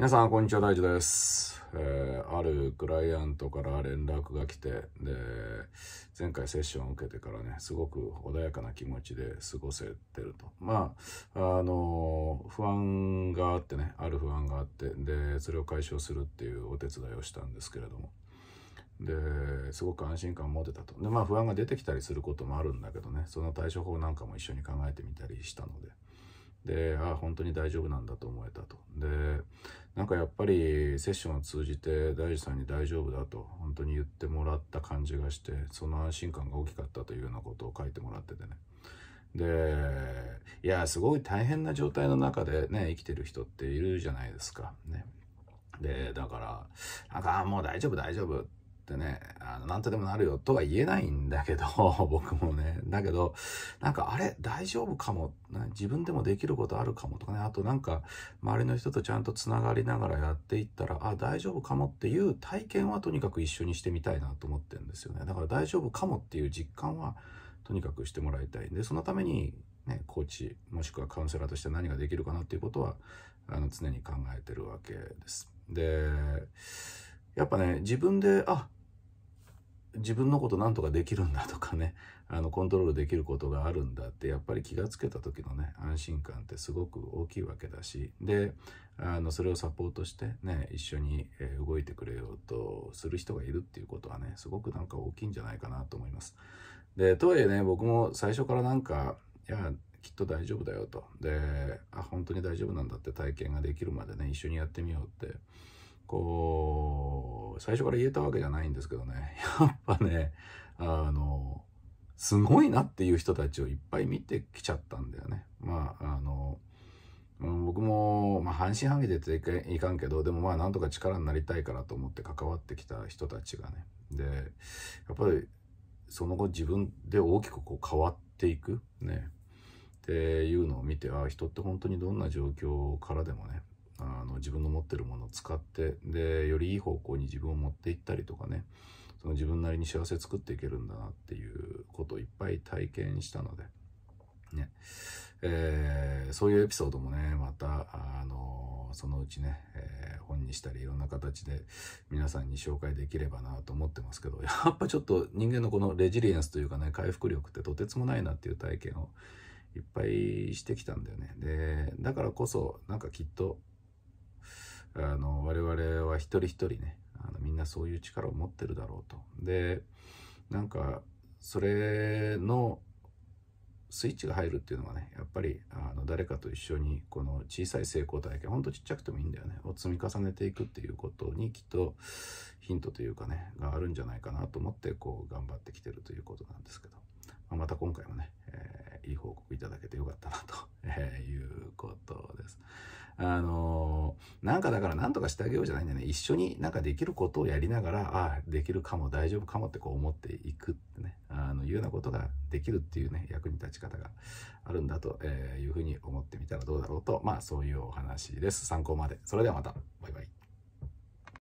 皆さん、こんにちは、大地です。えー、あるクライアントから連絡が来て、で、前回セッションを受けてからね、すごく穏やかな気持ちで過ごせてると。まあ、あの、不安があってね、ある不安があって、で、それを解消するっていうお手伝いをしたんですけれども。ですごく安心感を持てたとでまあ不安が出てきたりすることもあるんだけどねその対処法なんかも一緒に考えてみたりしたのでああ本当に大丈夫なんだと思えたとでなんかやっぱりセッションを通じて大地さんに「大丈夫だ」と本当に言ってもらった感じがしてその安心感が大きかったというようなことを書いてもらっててねでいやすごい大変な状態の中でね生きてる人っているじゃないですかねでだからなんか「ああもう大丈夫大丈夫」ってね、あの、なんとでもなるよとは言えないんだけど、僕もね。だけど、なんかあれ、大丈夫かも、自分でもできることあるかもとかね、あとなんか、周りの人とちゃんと繋がりながらやっていったら、あ、大丈夫かもっていう体験はとにかく一緒にしてみたいなと思ってるんですよね。だから大丈夫かもっていう実感は、とにかくしてもらいたい。で、そのために、ね、コーチ、もしくはカウンセラーとして何ができるかなっていうことは、あの、常に考えてるわけです。で、やっぱね、自分で、あ、自分のことなんとかできるんだとかね あのコントロールできることがあるんだってやっぱり気が付けた時のね安心感ってすごく大きいわけだしであのそれをサポートしてね一緒に動いてくれようとする人がいるっていうことはねすごくなんか大きいんじゃないかなと思います。でとはいえね僕も最初からなんかいやきっと大丈夫だよとであ本当に大丈夫なんだって体験ができるまでね一緒にやってみようって。こう、最初から言えたわけじゃないんですけどね、やっぱね、あの、すごいなっていう人たちをいっぱい見てきちゃったんだよね。まあ、あの、僕も、まあ、半信半疑でっていかんけど、でもまあ、なんとか力になりたいからと思って関わってきた人たちがね。で、やっぱり、その後自分で大きくこう変わっていく、ね、っていうのを見て、ああ、人って本当にどんな状況からでもね、あの自分の持ってるものを使ってでよりいい方向に自分を持っていったりとかねその自分なりに幸せ作っていけるんだなっていうことをいっぱい体験したので、ねえー、そういうエピソードもねまた、あのそのうちね、えー、本にしたりいろんな形で皆さんに紹介できればなと思ってますけどやっぱちょっと人間のこのレジリエンスというかね回復力ってとてつもないなっていう体験をいっぱいしてきたんだよね。でだからこそなんかきっとあの我々は一人一人ねあのみんなそういう力を持ってるだろうと。でなんかそれのスイッチが入るっていうのはねやっぱりあの誰かと一緒にこの小さい成功体験ほんとちっちゃくてもいいんだよねを積み重ねていくっていうことにきっとヒントというかねがあるんじゃないかなと思ってこう頑張ってきてるということなんですけど、まあ、また今回もね、えー、いい報告いただけてよかったなということです。あのーなんかだから何とかしてあげようじゃないんだよね。一緒になんかできることをやりながら、ああ、できるかも、大丈夫かもってこう思っていくってね、あの、いうようなことができるっていうね、役に立ち方があるんだと、えいうふうに思ってみたらどうだろうと、まあそういうお話です。参考まで。それではまた。バイバイ。